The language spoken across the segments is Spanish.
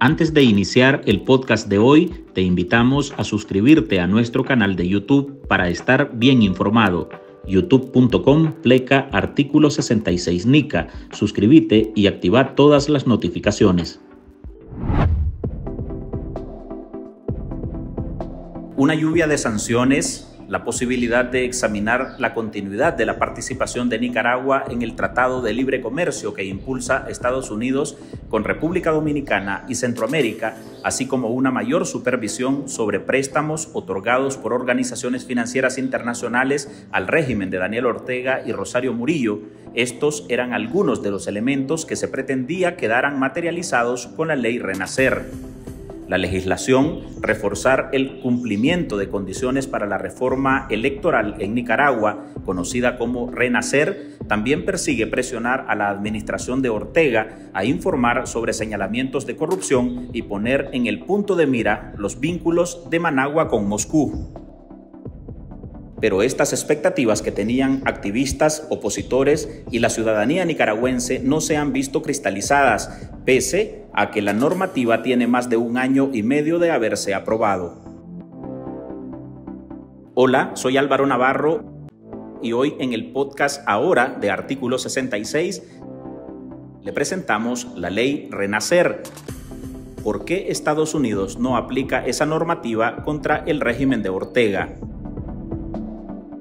Antes de iniciar el podcast de hoy, te invitamos a suscribirte a nuestro canal de YouTube para estar bien informado. youtube.com pleca artículo 66 NICA. Suscríbete y activa todas las notificaciones. Una lluvia de sanciones la posibilidad de examinar la continuidad de la participación de Nicaragua en el Tratado de Libre Comercio que impulsa Estados Unidos con República Dominicana y Centroamérica, así como una mayor supervisión sobre préstamos otorgados por organizaciones financieras internacionales al régimen de Daniel Ortega y Rosario Murillo. Estos eran algunos de los elementos que se pretendía quedaran materializados con la ley Renacer la legislación, reforzar el cumplimiento de condiciones para la reforma electoral en Nicaragua, conocida como Renacer, también persigue presionar a la administración de Ortega a informar sobre señalamientos de corrupción y poner en el punto de mira los vínculos de Managua con Moscú pero estas expectativas que tenían activistas, opositores y la ciudadanía nicaragüense no se han visto cristalizadas, pese a que la normativa tiene más de un año y medio de haberse aprobado. Hola, soy Álvaro Navarro y hoy en el podcast Ahora de Artículo 66 le presentamos la ley Renacer. ¿Por qué Estados Unidos no aplica esa normativa contra el régimen de Ortega?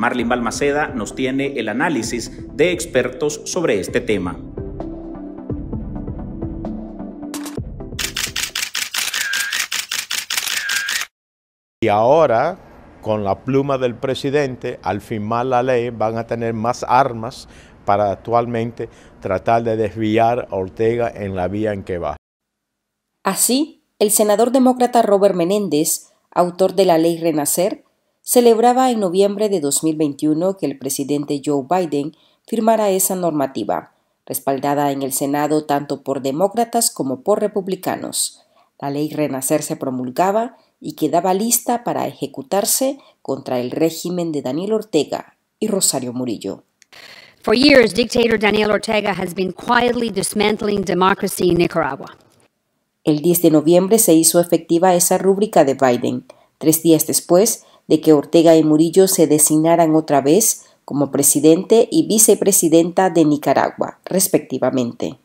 Marlin Balmaceda nos tiene el análisis de expertos sobre este tema. Y ahora, con la pluma del presidente, al firmar la ley, van a tener más armas para actualmente tratar de desviar a Ortega en la vía en que va. Así, el senador demócrata Robert Menéndez, autor de la ley Renacer, celebraba en noviembre de 2021 que el presidente Joe Biden firmara esa normativa, respaldada en el Senado tanto por demócratas como por republicanos. La ley Renacer se promulgaba y quedaba lista para ejecutarse contra el régimen de Daniel Ortega y Rosario Murillo. For years, dictator Daniel Ortega has been quietly dismantling democracy in Nicaragua. El 10 de noviembre se hizo efectiva esa rúbrica de Biden. Tres días después, de que Ortega y Murillo se designaran otra vez como presidente y vicepresidenta de Nicaragua, respectivamente.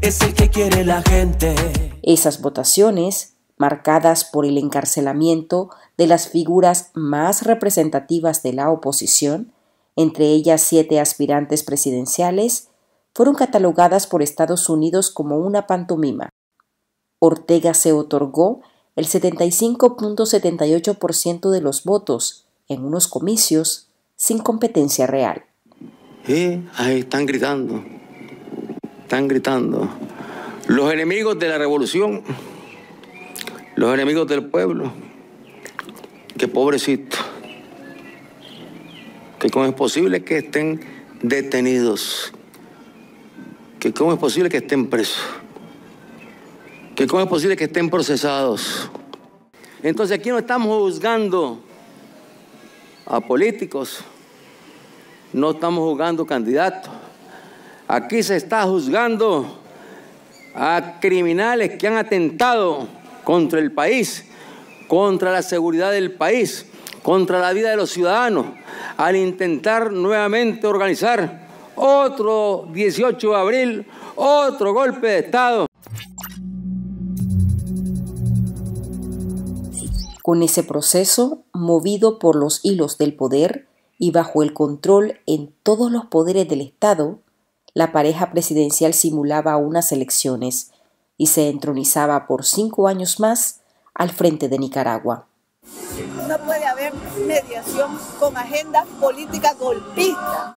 es el que quiere la gente. Esas votaciones, marcadas por el encarcelamiento de las figuras más representativas de la oposición, entre ellas siete aspirantes presidenciales, fueron catalogadas por Estados Unidos como una pantomima. Ortega se otorgó el 75.78% de los votos en unos comicios sin competencia real. ahí están gritando, están gritando. Los enemigos de la revolución, los enemigos del pueblo, Qué pobrecito, que cómo es posible que estén detenidos, que cómo es posible que estén presos cómo es posible que estén procesados. Entonces aquí no estamos juzgando a políticos, no estamos juzgando candidatos. Aquí se está juzgando a criminales que han atentado contra el país, contra la seguridad del país, contra la vida de los ciudadanos, al intentar nuevamente organizar otro 18 de abril, otro golpe de Estado. Con ese proceso, movido por los hilos del poder y bajo el control en todos los poderes del Estado, la pareja presidencial simulaba unas elecciones y se entronizaba por cinco años más al frente de Nicaragua. No puede haber mediación con agenda política golpista,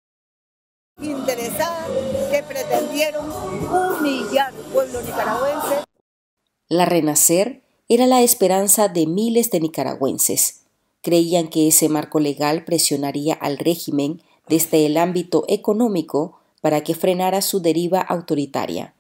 interesada que pretendieron humillar al pueblo nicaragüense. La Renacer era la esperanza de miles de nicaragüenses. Creían que ese marco legal presionaría al régimen desde el ámbito económico para que frenara su deriva autoritaria.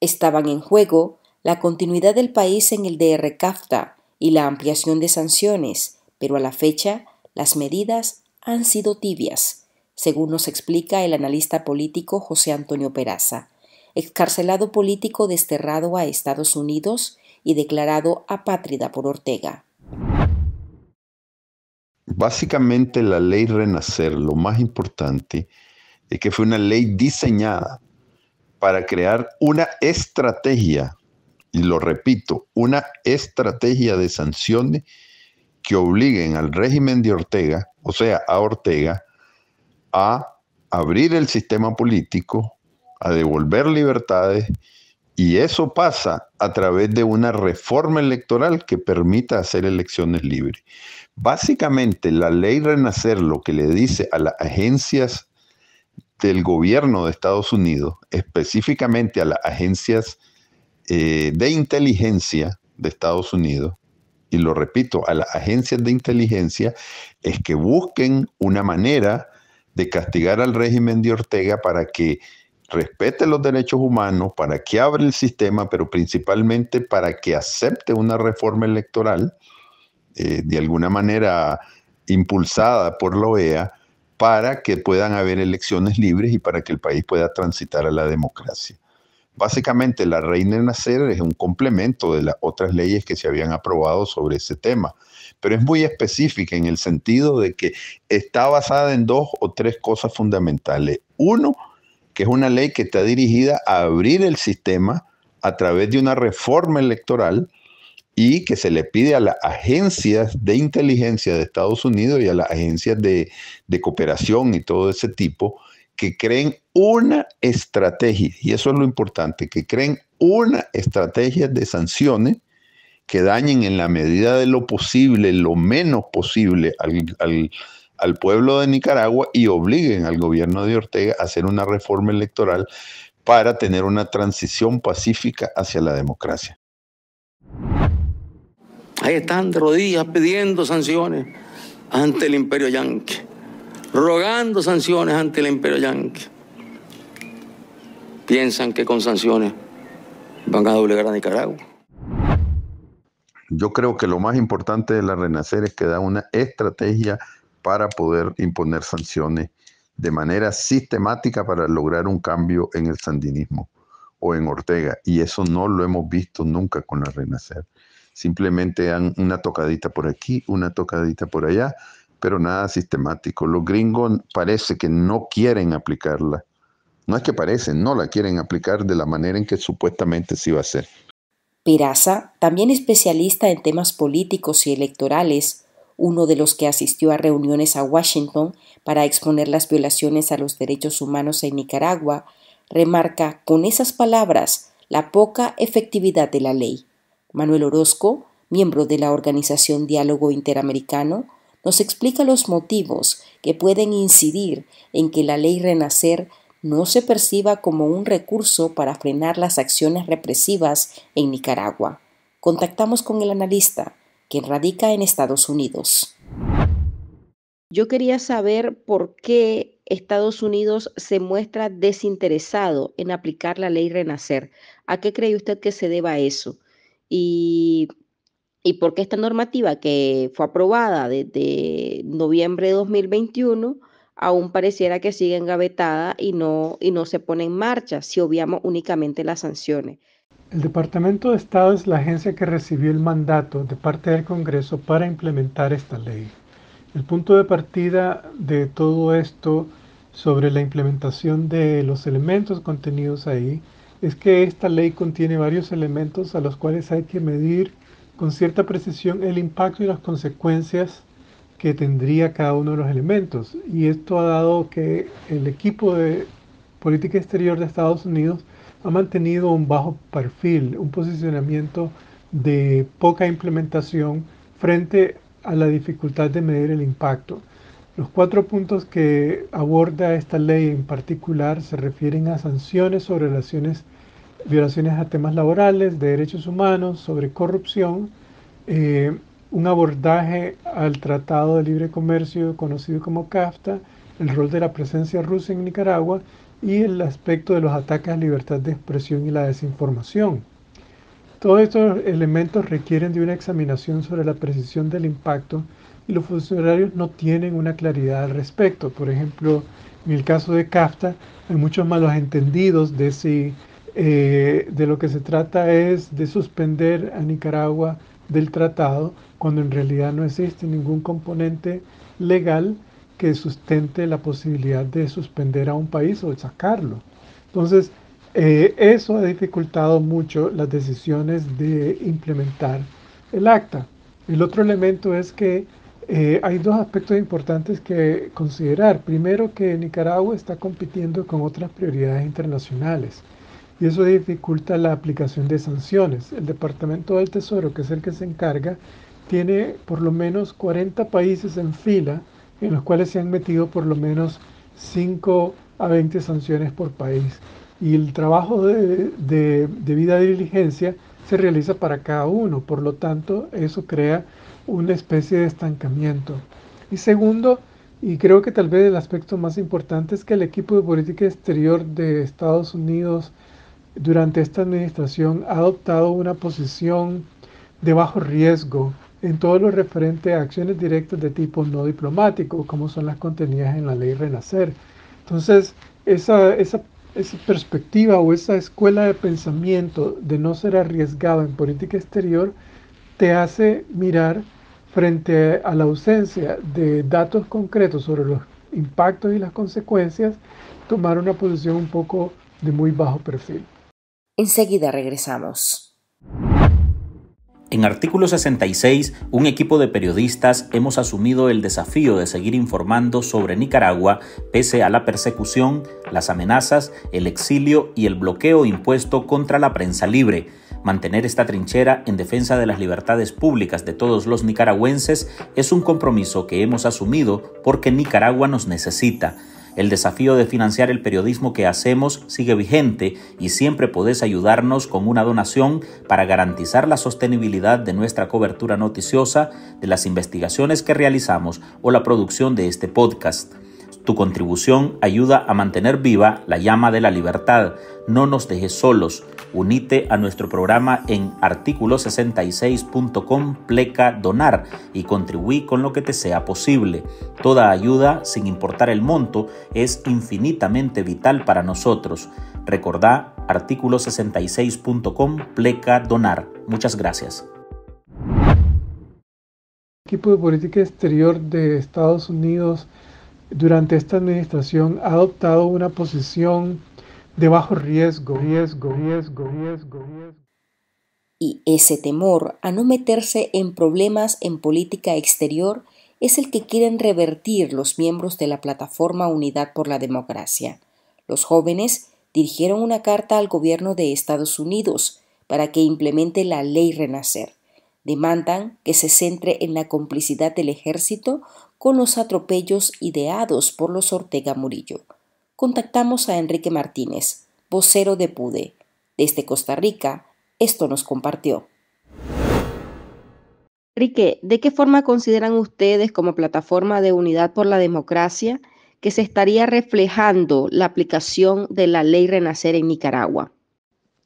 Estaban en juego la continuidad del país en el DR-CAFTA y la ampliación de sanciones, pero a la fecha las medidas han sido tibias, según nos explica el analista político José Antonio Peraza excarcelado político desterrado a Estados Unidos y declarado apátrida por Ortega. Básicamente la ley Renacer, lo más importante, es que fue una ley diseñada para crear una estrategia, y lo repito, una estrategia de sanciones que obliguen al régimen de Ortega, o sea, a Ortega, a abrir el sistema político, a devolver libertades y eso pasa a través de una reforma electoral que permita hacer elecciones libres. Básicamente, la ley Renacer lo que le dice a las agencias del gobierno de Estados Unidos, específicamente a las agencias eh, de inteligencia de Estados Unidos, y lo repito, a las agencias de inteligencia, es que busquen una manera de castigar al régimen de Ortega para que respete los derechos humanos, para que abra el sistema, pero principalmente para que acepte una reforma electoral, eh, de alguna manera impulsada por la OEA, para que puedan haber elecciones libres y para que el país pueda transitar a la democracia. Básicamente, la reina nacer es un complemento de las otras leyes que se habían aprobado sobre ese tema, pero es muy específica en el sentido de que está basada en dos o tres cosas fundamentales. Uno, que es una ley que está dirigida a abrir el sistema a través de una reforma electoral y que se le pide a las agencias de inteligencia de Estados Unidos y a las agencias de, cooperación y todo ese tipo que creen una estrategia, y eso es lo importante, que creen una estrategia de sanciones que dañen en la medida de lo posible, lo menos posible al, al pueblo de Nicaragua y obliguen al gobierno de Ortega a hacer una reforma electoral para tener una transición pacífica hacia la democracia. Ahí están de rodillas pidiendo sanciones ante el imperio yanqui, rogando sanciones ante el imperio yanqui. Piensan que con sanciones van a doblegar a Nicaragua. Yo creo que lo más importante de la Renacer es que da una estrategia para poder imponer sanciones de manera sistemática para lograr un cambio en el sandinismo o en Ortega. Y eso no lo hemos visto nunca con la Renacer. Simplemente han una tocadita por aquí, una tocadita por allá, pero nada sistemático. Los gringos parece que no quieren aplicarla. No es que parecen, no la quieren aplicar de la manera en que supuestamente se iba a hacer. Piraza, también especialista en temas políticos y electorales, uno de los que asistió a reuniones a Washington para exponer las violaciones a los derechos humanos en Nicaragua, remarca con esas palabras la poca efectividad de la ley. Manuel Orozco, miembro de la organización Diálogo Interamericano, nos explica los motivos que pueden incidir en que la ley Renacer no se perciba como un recurso para frenar las acciones represivas en Nicaragua. Contactamos con el analista que radica en Estados Unidos. Yo quería saber por qué Estados Unidos se muestra desinteresado en aplicar la ley Renacer. ¿A qué cree usted que se deba eso? Y, y por qué esta normativa que fue aprobada desde noviembre de 2021 aún pareciera que sigue engavetada y no, y no se pone en marcha si obviamos únicamente las sanciones. El Departamento de Estado es la agencia que recibió el mandato de parte del Congreso para implementar esta ley. El punto de partida de todo esto sobre la implementación de los elementos contenidos ahí es que esta ley contiene varios elementos a los cuales hay que medir con cierta precisión el impacto y las consecuencias que tendría cada uno de los elementos. Y esto ha dado que el equipo de política exterior de Estados Unidos ha mantenido un bajo perfil, un posicionamiento de poca implementación frente a la dificultad de medir el impacto. Los cuatro puntos que aborda esta ley en particular se refieren a sanciones sobre relaciones, violaciones a temas laborales, de derechos humanos, sobre corrupción, eh, un abordaje al Tratado de Libre Comercio conocido como CAFTA, el rol de la presencia rusa en Nicaragua y el aspecto de los ataques a la libertad de expresión y la desinformación. Todos estos elementos requieren de una examinación sobre la precisión del impacto y los funcionarios no tienen una claridad al respecto. Por ejemplo, en el caso de CAFTA hay muchos malos entendidos de si eh, de lo que se trata es de suspender a Nicaragua del tratado cuando en realidad no existe ningún componente legal que sustente la posibilidad de suspender a un país o sacarlo. Entonces, eh, eso ha dificultado mucho las decisiones de implementar el acta. El otro elemento es que eh, hay dos aspectos importantes que considerar. Primero, que Nicaragua está compitiendo con otras prioridades internacionales y eso dificulta la aplicación de sanciones. El Departamento del Tesoro, que es el que se encarga, tiene por lo menos 40 países en fila en los cuales se han metido por lo menos 5 a 20 sanciones por país. Y el trabajo de, de, debida diligencia se realiza para cada uno, por lo tanto eso crea una especie de estancamiento. Y segundo, y creo que tal vez el aspecto más importante es que el equipo de política exterior de Estados Unidos durante esta administración ha adoptado una posición de bajo riesgo en todo lo referente a acciones directas de tipo no diplomático, como son las contenidas en la ley Renacer. Entonces, esa, esa, esa perspectiva o esa escuela de pensamiento de no ser arriesgado en política exterior te hace mirar frente a la ausencia de datos concretos sobre los impactos y las consecuencias, tomar una posición un poco de muy bajo perfil. Enseguida regresamos. En artículo 66, un equipo de periodistas hemos asumido el desafío de seguir informando sobre Nicaragua pese a la persecución, las amenazas, el exilio y el bloqueo impuesto contra la prensa libre. Mantener esta trinchera en defensa de las libertades públicas de todos los nicaragüenses es un compromiso que hemos asumido porque Nicaragua nos necesita. El desafío de financiar el periodismo que hacemos sigue vigente y siempre podés ayudarnos con una donación para garantizar la sostenibilidad de nuestra cobertura noticiosa, de las investigaciones que realizamos o la producción de este podcast. Tu contribución ayuda a mantener viva la llama de la libertad. No nos dejes solos. Unite a nuestro programa en artículo66.com pleca donar y contribuí con lo que te sea posible. Toda ayuda, sin importar el monto, es infinitamente vital para nosotros. Recordá artículo66.com pleca donar. Muchas gracias. equipo de política exterior de Estados Unidos durante esta administración ha adoptado una posición de bajo riesgo, riesgo, riesgo, riesgo, Y ese temor a no meterse en problemas en política exterior es el que quieren revertir los miembros de la plataforma Unidad por la Democracia. Los jóvenes dirigieron una carta al gobierno de Estados Unidos para que implemente la ley Renacer. Demandan que se centre en la complicidad del ejército con los atropellos ideados por los Ortega Murillo. Contactamos a Enrique Martínez, vocero de PUDE. Desde Costa Rica, esto nos compartió. Enrique, ¿de qué forma consideran ustedes como plataforma de unidad por la democracia que se estaría reflejando la aplicación de la ley Renacer en Nicaragua?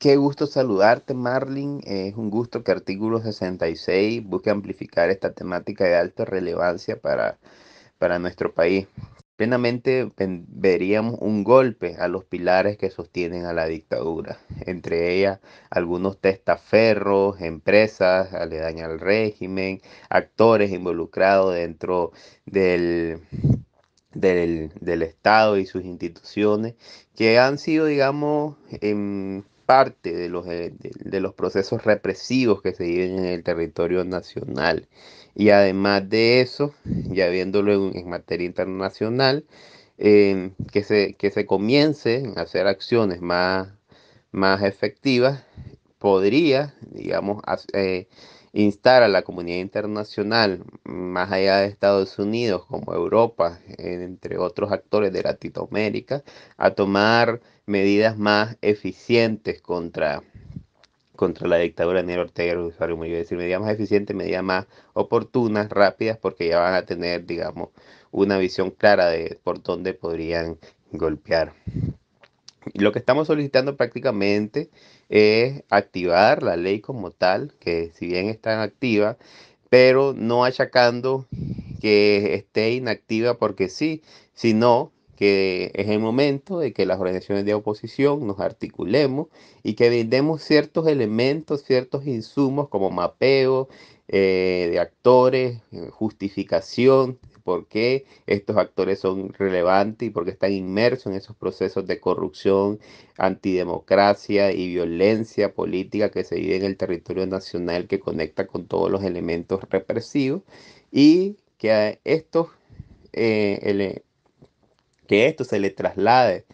Qué gusto saludarte, Marlin. Es un gusto que Artículo 66 busque amplificar esta temática de alta relevancia para, para nuestro país. Plenamente veríamos un golpe a los pilares que sostienen a la dictadura, entre ellas algunos testaferros, empresas aledañas al régimen, actores involucrados dentro del del, del, Estado y sus instituciones que han sido, digamos, en em, parte de los, eh, de, los procesos represivos que se viven en el territorio nacional. Y además de eso, ya viéndolo en, materia internacional, em, que, se, que se a hacer acciones más, más efectivas, podría, digamos, eh, instar a la comunidad internacional, más allá de Estados Unidos como Europa, entre otros actores de Latinoamérica, a tomar medidas más eficientes contra, contra la dictadura de Daniel Ortega decir, medidas más eficientes, medidas más oportunas, rápidas, porque ya van a tener, digamos, una visión clara de por dónde podrían golpear. Lo que estamos solicitando prácticamente es activar la ley como tal, que si bien está activa, pero no achacando que esté inactiva porque sí, sino que es el momento de que las organizaciones de oposición nos articulemos y que brindemos ciertos elementos, ciertos insumos como mapeo eh, de actores, eh, justificación, por qué estos actores son relevantes y por qué están inmersos en esos procesos de corrupción, antidemocracia y violencia política que se vive en el territorio nacional que conecta con todos los elementos represivos y que a estos eh, que esto se le traslade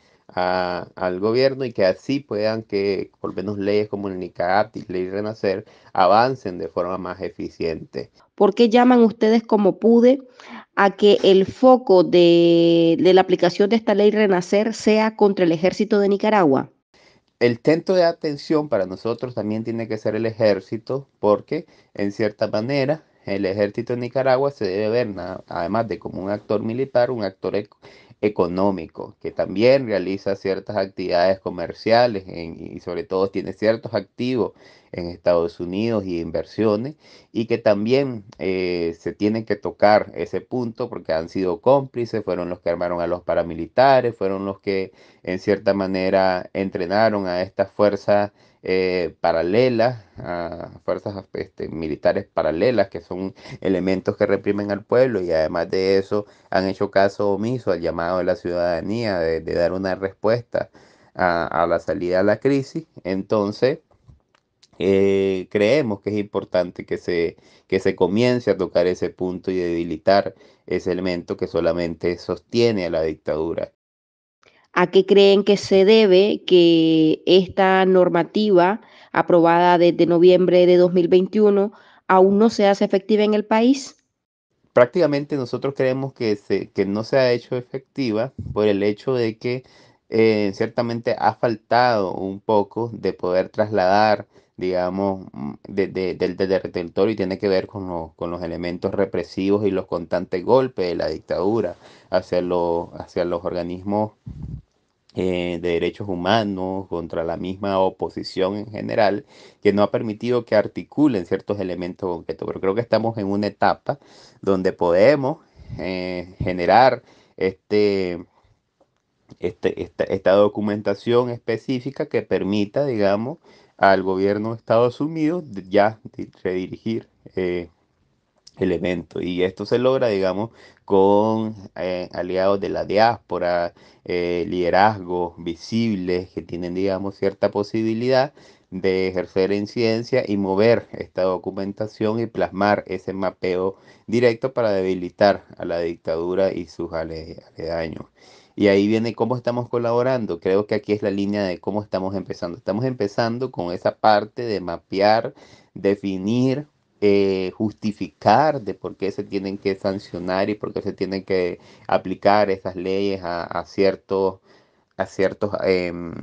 al gobierno y que así puedan que por menos leyes como el NICAT y Ley Renacer avancen de forma más eficiente. ¿Por qué llaman ustedes como pude a que el foco de, la aplicación de esta ley Renacer sea contra el ejército de Nicaragua? el centro de atención para nosotros también tiene que ser el ejército, porque en cierta manera el ejército de Nicaragua se debe ver, además de como un actor militar, un actor económico, que también realiza ciertas actividades comerciales y sobre todo tiene ciertos activos en Estados Unidos y inversiones y que también eh, se tiene que tocar ese punto porque han sido cómplices, fueron los que armaron a los paramilitares, fueron los que en cierta manera entrenaron a estas fuerzas eh, paralelas, a fuerzas este, militares paralelas que son elementos que reprimen al pueblo y además de eso han hecho caso omiso al llamado de la ciudadanía de, dar una respuesta. A, a la salida de la crisis, entonces eh, creemos que es importante que se, que se comience a tocar ese punto y debilitar ese elemento que solamente sostiene a la dictadura. ¿A qué creen que se debe que esta normativa aprobada desde noviembre de 2021 aún no se hace efectiva en el país? Prácticamente nosotros creemos que, que no se ha hecho efectiva por el hecho de que eh, ciertamente ha faltado un poco de poder trasladar digamos, mm, de, del, del, territorio y tiene que ver con, los elementos represivos y los constantes golpes de la dictadura hacia, hacia los organismos eh, de derechos humanos, contra la misma oposición en general, que no ha permitido que articulen ciertos elementos concretos. Pero creo que estamos en una etapa donde podemos eh, generar este, este, esta, esta documentación específica que permita, digamos, al gobierno de Estados Unidos ya redirigir eh, el evento. Y esto se logra, digamos, con eh, aliados de la diáspora, eh, liderazgos visibles que tienen, digamos, cierta posibilidad de ejercer incidencia y mover esta documentación y plasmar ese mapeo directo para debilitar a la dictadura y sus aledaños. Y ahí viene cómo estamos colaborando. Creo que aquí es la línea de cómo estamos empezando. Estamos empezando con esa parte de mapear, definir, eh, justificar de por qué se tienen que sancionar y por qué se tienen que aplicar esas leyes a, ciertos, a ciertos em,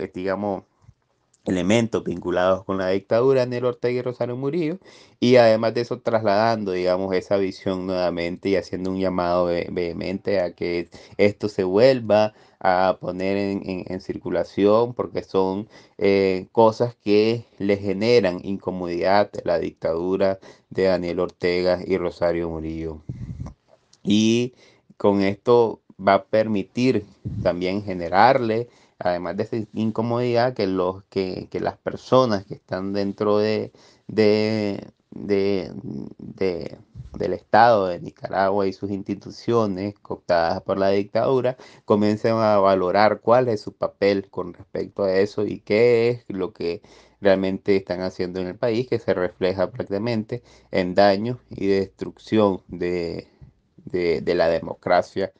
eh, digamos, elementos vinculados con la dictadura de Daniel Ortega y Rosario Murillo y además de eso trasladando digamos esa visión nuevamente y haciendo un llamado vehemente a que esto se vuelva a poner en, circulación porque son eh, cosas que le generan incomodidad la dictadura de Daniel Ortega y Rosario Murillo y con esto va a permitir también generarle además de esa incomodidad que, los, que, las personas que están dentro de, del Estado de Nicaragua y sus instituciones cooptadas por la dictadura comiencen a valorar cuál es su papel con respecto a eso y qué es lo que realmente están haciendo en el país, que se refleja prácticamente en daño y destrucción de, de la democracia.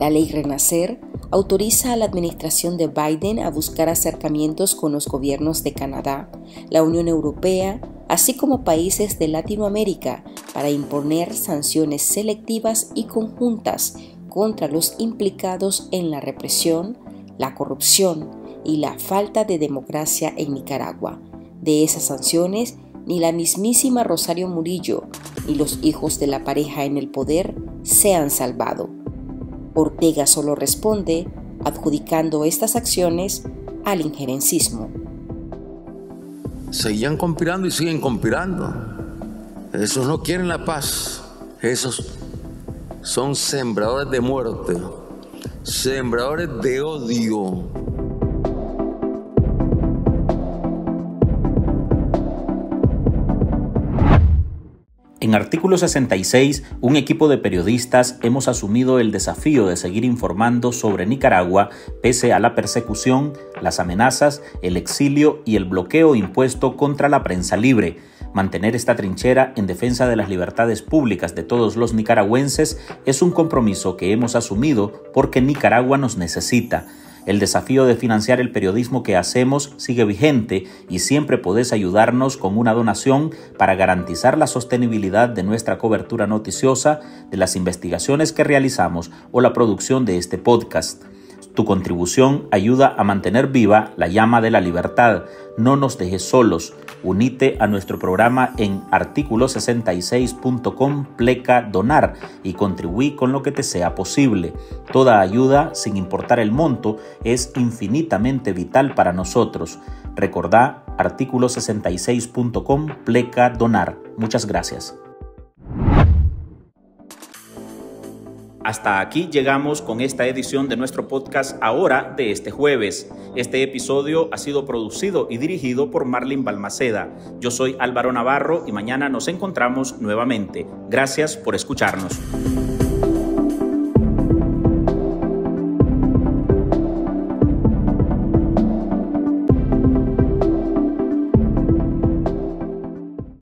La ley Renacer autoriza a la administración de Biden a buscar acercamientos con los gobiernos de Canadá, la Unión Europea, así como países de Latinoamérica para imponer sanciones selectivas y conjuntas contra los implicados en la represión, la corrupción y la falta de democracia en Nicaragua. De esas sanciones, ni la mismísima Rosario Murillo ni los hijos de la pareja en el poder se han salvado. Ortega solo responde adjudicando estas acciones al injerencismo. Seguían conspirando y siguen conspirando. Esos no quieren la paz. Esos son sembradores de muerte, sembradores de odio. En artículo 66, un equipo de periodistas hemos asumido el desafío de seguir informando sobre Nicaragua pese a la persecución, las amenazas, el exilio y el bloqueo impuesto contra la prensa libre. Mantener esta trinchera en defensa de las libertades públicas de todos los nicaragüenses es un compromiso que hemos asumido porque Nicaragua nos necesita. El desafío de financiar el periodismo que hacemos sigue vigente y siempre podés ayudarnos con una donación para garantizar la sostenibilidad de nuestra cobertura noticiosa, de las investigaciones que realizamos o la producción de este podcast. Tu contribución ayuda a mantener viva la llama de la libertad. No nos dejes solos. Unite a nuestro programa en artículo66.com pleca donar y contribuí con lo que te sea posible. Toda ayuda, sin importar el monto, es infinitamente vital para nosotros. Recordá artículo66.com pleca donar. Muchas gracias. Hasta aquí llegamos con esta edición de nuestro podcast ahora de este jueves. Este episodio ha sido producido y dirigido por Marlin Balmaceda. Yo soy Álvaro Navarro y mañana nos encontramos nuevamente. Gracias por escucharnos.